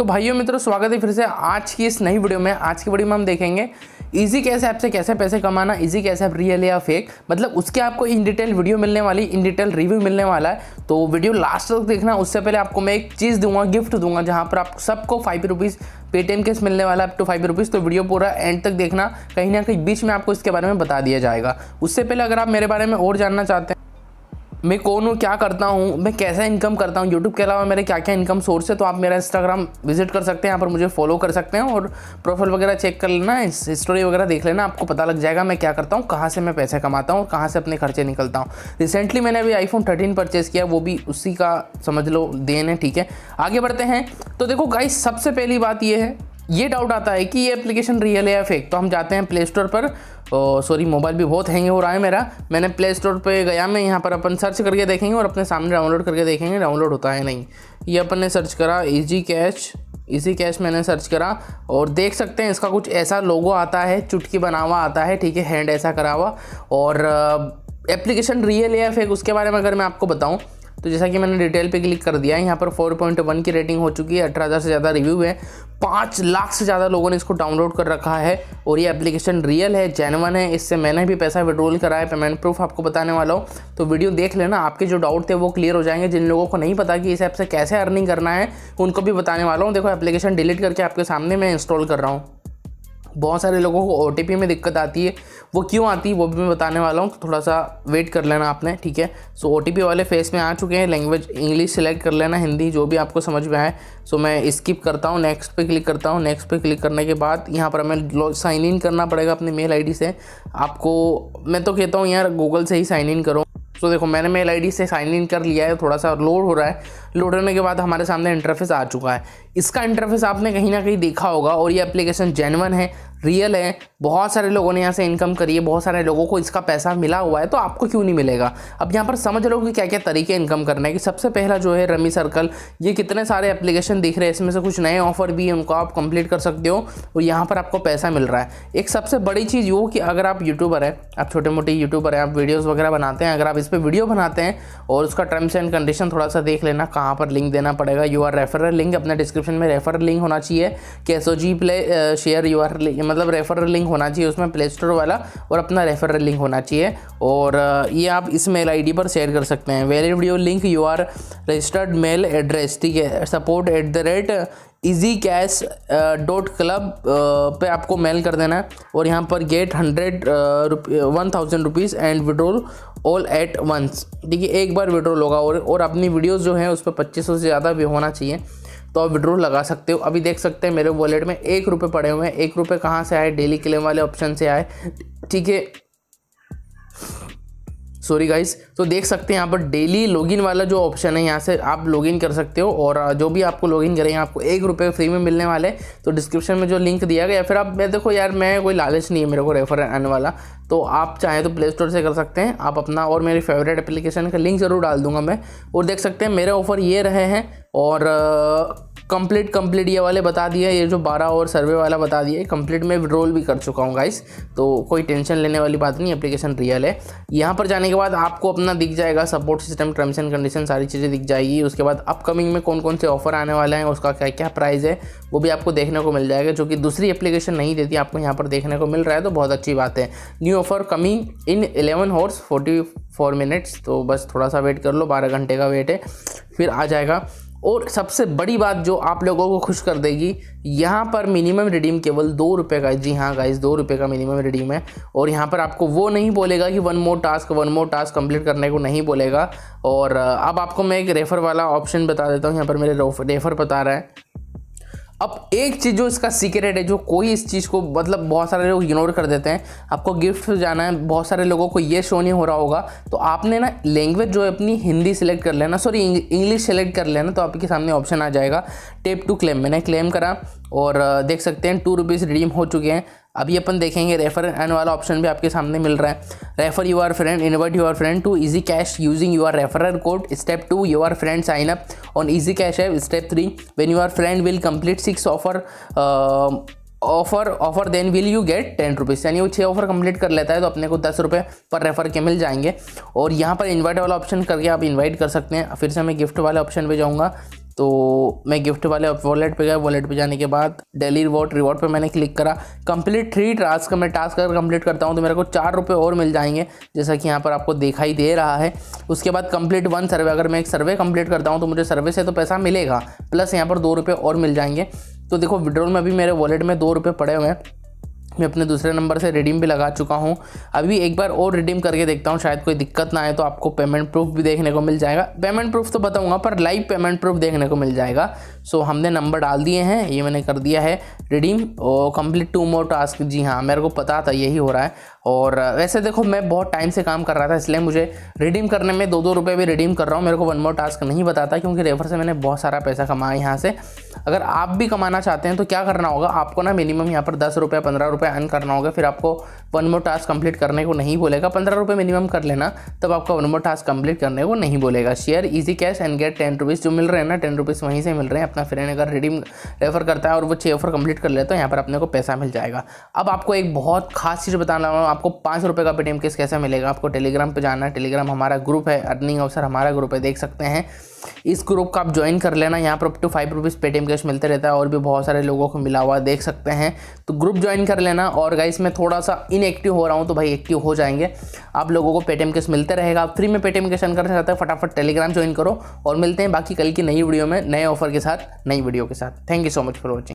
तो भाइयों मित्रों स्वागत है फिर से आज की इस नई वीडियो में आज की वीडियो में हम देखेंगे इजी कैसे ऐप से कैसे पैसे कमाना इजी कैसे ऐप रियल या फेक मतलब उसके आपको इन डिटेल वीडियो मिलने वाली इन डिटेल रिव्यू मिलने वाला है तो वीडियो लास्ट तक देखना उससे पहले आपको मैं एक चीज़ दूंगा गिफ्ट दूंगा जहाँ पर आप सबको फाइव रुपीज़ पेटीएम कैश मिलने वाला है अप टू फाइव रुपीज़ तो वीडियो पूरा एंड तक देखना कहीं ना कहीं बीच में आपको इसके बारे में बता दिया जाएगा उससे पहले अगर आप मेरे बारे में और जानना चाहते हैं मैं कौन हूँ क्या करता हूँ मैं कैसा इनकम करता हूँ यूट्यूब के अलावा मेरे क्या क्या इनकम सोर्स है तो आप मेरा इंस्टाग्राम विजिट कर सकते हैं यहाँ पर मुझे फॉलो कर सकते हैं और प्रोफाइल वगैरह चेक कर लेना स्टोरी वगैरह देख लेना आपको पता लग जाएगा मैं क्या करता हूँ कहाँ से मैं पैसे कमाता हूँ और कहाँ से अपने खर्चे निकलता हूँ रिसेंटली मैंने अभी आईफोन थर्टीन परचेज़ किया वो भी उसी का समझ लो देन है ठीक है आगे बढ़ते हैं तो देखो गाई सबसे पहली बात यह है ये डाउट आता है कि ये एप्लीकेशन रियल है या फेक तो हम जाते हैं प्ले स्टोर पर सॉरी मोबाइल भी बहुत हैंग हो रहा है मेरा मैंने प्ले स्टोर पर गया मैं यहाँ पर अपन सर्च करके देखेंगे और अपने सामने डाउनलोड करके देखेंगे डाउनलोड होता है नहीं ये अपन ने सर्च करा ईजी कैश इसी कैश मैंने सर्च करा और देख सकते हैं इसका कुछ ऐसा लोगो आता है चुटकी बना हुआ आता है ठीक है हैंड ऐसा करा हुआ और एप्लीकेशन रियल है या फेक उसके बारे में अगर मैं आपको बताऊँ तो जैसा कि मैंने डिटेल पे क्लिक कर दिया है यहाँ पर 4.1 की रेटिंग हो चुकी है अठारह हज़ार से ज़्यादा रिव्यू है पाँच लाख से ज़्यादा लोगों ने इसको डाउनलोड कर रखा है और ये एप्लीकेशन रियल है जैनवन है इससे मैंने भी पैसा विड्रोल करा है पेमेंट प्रूफ आपको बताने वाला हूँ तो वीडियो देख लेना आपके जो डाउट थे वो क्लियर हो जाएंगे जिन लोगों को नहीं पता कि इस ऐप से कैसे अर्निंग करना है उनको भी बताने वाला हूँ देखो एप्लीकेशन डिलीट करके आपके सामने मैं इंस्टॉल कर रहा हूँ बहुत सारे लोगों को ओ में दिक्कत आती है वो क्यों आती है वो भी मैं बताने वाला हूँ थोड़ा सा वेट कर लेना आपने ठीक है सो ओ वाले फेस में आ चुके हैं लैंग्वेज इंग्लिश सेलेक्ट कर लेना हिंदी जो भी आपको समझ में आए सो मैं स्किप करता हूँ नेक्स्ट पे क्लिक करता हूँ नेक्स्ट पे क्लिक करने के बाद यहाँ पर हमें साइन इन करना पड़ेगा अपनी मेल आई से आपको मैं तो कहता हूँ यार गूगल से ही साइन इन करो तो देखो मैंने मेल आईडी से साइन इन कर लिया है थोड़ा सा लोड हो रहा है लोड होने के बाद हमारे सामने इंटरफेस आ चुका है इसका इंटरफेस आपने कहीं ना कहीं देखा होगा और ये एप्लीकेशन जेनवन है रियल है बहुत सारे लोगों ने यहाँ से इनकम करी है बहुत सारे लोगों को इसका पैसा मिला हुआ है तो आपको क्यों नहीं मिलेगा अब यहाँ पर समझ लो कि क्या क्या तरीके इनकम करने कि सबसे पहला जो है रमी सर्कल ये कितने सारे एप्लीकेशन दिख रहे हैं इसमें से कुछ नए ऑफर भी हैं उनको आप कंप्लीट कर सकते हो और यहाँ पर आपको पैसा मिल रहा है एक सबसे बड़ी चीज़ वो कि अगर आप यूट्यूबर हैं आप छोटे मोटे यूट्यूबर हैं आप वीडियोज़ वगैरह बनाते हैं अगर आप इस पर वीडियो बनाते हैं और उसका टर्म्स एंड कंडीशन थोड़ा सा देख लेना कहाँ पर लिंक देना पड़ेगा यू आर रेफरल लिंक अपने डिस्क्रिप्शन में रेफरल लिंक होना चाहिए कैसो जी प्ले शेयर यू आर मतलब रेफरल लिंक होना चाहिए उसमें प्ले स्टोर वाला और अपना रेफरल लिंक होना चाहिए और ये आप इस मेल आईडी पर शेयर कर सकते हैं valid your link your registered mail address ठीक है support at the rate easy cash dot club पर आपको मेल कर देना है और यहाँ पर get hundred one thousand rupees and withdrawal all at once ठीक है एक बार विड्रोल होगा और और अपनी वीडियोज़ जो हैं उस पर पच्चीस सौ से ज़्यादा भी होना चाहिए तो आप विड्रो लगा सकते हो अभी देख सकते हैं मेरे वॉलेट में एक रुपये पड़े हुए हैं एक रुपये कहाँ से आए डेली क्लेम वाले ऑप्शन से आए ठीक है सॉरी गाइस तो देख सकते हैं यहाँ पर डेली लॉगिन वाला जो ऑप्शन है यहाँ से आप लॉगिन कर सकते हो और जो भी आपको लॉगिन करेंगे आपको एक रुपये फ्री में मिलने वाले तो डिस्क्रिप्शन में जो लिंक दिया गया फिर आप मैं देखो यार मैं कोई लालच नहीं है मेरे को रेफर आने वाला तो आप चाहें तो प्ले स्टोर से कर सकते हैं आप अपना और मेरी फेवरेट एप्लीकेशन का लिंक ज़रूर डाल दूंगा मैं और देख सकते हैं मेरे ऑफ़र ये रहे हैं और कंप्लीट कंप्लीट ये वाले बता दिए ये जो बारह और सर्वे वाला बता दिया कंप्लीट मैं विड्रोल भी कर चुका हूँ गाइस तो कोई टेंशन लेने वाली बात नहीं एप्लीकेशन रियल है यहाँ पर जाने के बाद आपको अपना दिख जाएगा support system terms and condition सारी चीज़ें दिख जाएगी उसके बाद अपकमिंग में कौन कौन से ऑफर आने वाले हैं उसका क्या क्या प्राइस है वो भी आपको देखने को मिल जाएगा जो कि दूसरी एप्लीकेशन नहीं देती आपको यहाँ पर देखने को मिल रहा है तो बहुत अच्छी बात है new offer coming in eleven hours forty four minutes तो बस थोड़ा सा वेट कर लो बारह घंटे का वेट है फिर आ जाएगा और सबसे बड़ी बात जो आप लोगों को खुश कर देगी यहाँ पर मिनिमम रिडीम केवल दो रुपये का जी हाँ गाइज दो रुपये का मिनिमम रिडीम है और यहाँ पर आपको वो नहीं बोलेगा कि one more task one more task complete करने को नहीं बोलेगा और अब आपको मैं एक रेफ़र वाला ऑप्शन बता देता हूँ यहाँ पर मेरे रेफ़र बता रहा है अब एक चीज़ जो इसका सीक्रेट है जो कोई इस चीज़ को मतलब बहुत सारे लोग इग्नोर कर देते हैं आपको गिफ्ट जाना है बहुत सारे लोगों को ये शो नहीं हो रहा होगा तो आपने ना लैंग्वेज जो है अपनी हिंदी सेलेक्ट कर लेना सॉरी इंग्लिश सेलेक्ट कर लेना तो आपके सामने ऑप्शन आ जाएगा टेप टू क्लेम मैंने क्लेम करा और देख सकते हैं टू रुपीज़ रिडीम हो चुके हैं अभी अपन देखेंगे रेफर एंड वाला ऑप्शन भी आपके सामने मिल रहा है refer your friend invite your friend to easy cash using your referrer code step two your friend sign up on easy cash है step three when your friend will complete six offer offer offer then will you get ten rupees यानी वो छः offer complete कर लेता है तो अपने को दस रुपये पर रेफर के मिल जाएंगे और यहाँ पर इनवाइट वाला ऑप्शन करके आप इनवाइट कर सकते हैं फिर से मैं गिफ्ट वाले ऑप्शन पे जाऊँगा तो मैं गिफ्ट वाले वॉलेट पे गया वॉलेट पे जाने के बाद डेली रिवॉर्ड रिवॉर्ड पे मैंने क्लिक करा कंप्लीट थ्री टास्क मैं टास्क अगर कंप्लीट करता हूँ तो मेरे को चार रुपये और मिल जाएंगे जैसा कि यहाँ पर आपको दिखाई दे रहा है उसके बाद कंप्लीट वन सर्वे अगर मैं एक सर्वे कंप्लीट करता हूँ तो मुझे सर्वे से तो पैसा मिलेगा प्लस यहाँ पर दो रुपये और मिल जाएंगे तो देखो विड्रॉल में अभी मेरे वॉलेट में दो रुपये पड़े हुए हैं मैं अपने दूसरे नंबर से रिडीम भी लगा चुका हूँ अभी एक बार और रिडीम करके देखता हूँ शायद कोई दिक्कत ना आए तो आपको पेमेंट प्रूफ भी देखने को मिल जाएगा पेमेंट प्रूफ तो बताऊँगा पर लाइव पेमेंट प्रूफ देखने को मिल जाएगा सो so, हमने नंबर डाल दिए हैं ये मैंने कर दिया है रिडीम और कंप्लीट टू मोर टास्क जी हाँ मेरे को पता था यही हो रहा है और वैसे देखो मैं बहुत टाइम से काम कर रहा था इसलिए मुझे रिडीम करने में दो दो रुपये भी रिडीम कर रहा हूँ मेरे को वन मोर टास्क नहीं बताता क्योंकि रेफर से मैंने बहुत सारा पैसा कमाया यहाँ से अगर आप भी कमाना चाहते हैं तो क्या करना होगा आपको ना मिनिमम यहाँ पर दस रुपये पंद्रह रुपये अर्न करना होगा फिर आपको वन मोर टास्क कंप्लीट करने को नहीं बोलेगा पंद्रह रुपये मिनिमम कर लेना तब आपका वन मोर टास्क कंप्लीट करने को नहीं बोलेगा share easy cash and get ten rupees जो मिल रहे हैं ना टेन रुपीज़ वहीं से मिल रहे हैं अपना फ्रेंड अगर रिडीम रेफर करता है और वो छः ऑफर कंप्लीट कर ले तो यहाँ पर अपने को पैसा मिल जाएगा अब आपको एक बहुत खास चीज़ बताना आपको पाँच रुपये का पेटीएम केस कैसे मिलेगा आपको टेलीग्राम पे जाना है टेलीग्राम हमारा ग्रुप है अर्निंग अवसर हमारा ग्रुप है देख सकते हैं इस ग्रुप का आप ज्वाइन कर लेना यहाँ पर up to five rupees Paytm cash मिलते रहता है और भी बहुत सारे लोगों को मिला हुआ देख सकते हैं तो ग्रुप ज्वाइन कर लेना और गाइस मैं थोड़ा सा इनएक्टिव हो रहा हूँ तो भाई एक्टिव हो जाएंगे आप लोगों को पेटीएम कैश मिलते रहेगा आप फ्री में पेटीएम कैश अन करना चाहते हैं फटाफट टेलीग्राम ज्वाइन करो और मिलते हैं बाकी कल की नई वीडियो में नए ऑफर के साथ नई वीडियो के साथ thank you so much for watching